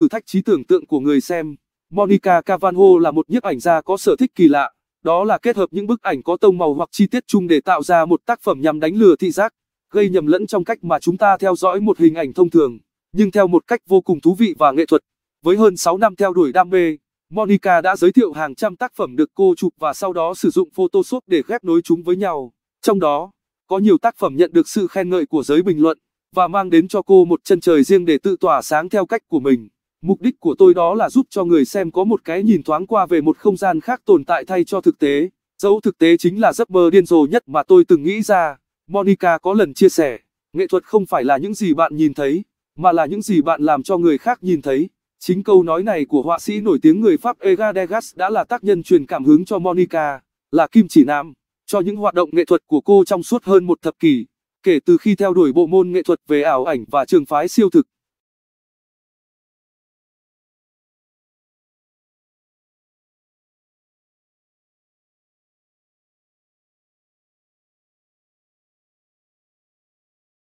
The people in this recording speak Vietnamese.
thử thách trí tưởng tượng của người xem. Monica Cavanho là một nhiếp ảnh gia có sở thích kỳ lạ, đó là kết hợp những bức ảnh có tông màu hoặc chi tiết chung để tạo ra một tác phẩm nhằm đánh lừa thị giác, gây nhầm lẫn trong cách mà chúng ta theo dõi một hình ảnh thông thường, nhưng theo một cách vô cùng thú vị và nghệ thuật. Với hơn 6 năm theo đuổi đam mê, Monica đã giới thiệu hàng trăm tác phẩm được cô chụp và sau đó sử dụng Photoshop để ghép nối chúng với nhau. Trong đó, có nhiều tác phẩm nhận được sự khen ngợi của giới bình luận và mang đến cho cô một chân trời riêng để tự tỏa sáng theo cách của mình. Mục đích của tôi đó là giúp cho người xem có một cái nhìn thoáng qua về một không gian khác tồn tại thay cho thực tế. Dẫu thực tế chính là giấc mơ điên rồ nhất mà tôi từng nghĩ ra. Monica có lần chia sẻ, nghệ thuật không phải là những gì bạn nhìn thấy, mà là những gì bạn làm cho người khác nhìn thấy. Chính câu nói này của họa sĩ nổi tiếng người Pháp Edgar Degas đã là tác nhân truyền cảm hứng cho Monica, là kim chỉ nam, cho những hoạt động nghệ thuật của cô trong suốt hơn một thập kỷ, kể từ khi theo đuổi bộ môn nghệ thuật về ảo ảnh và trường phái siêu thực.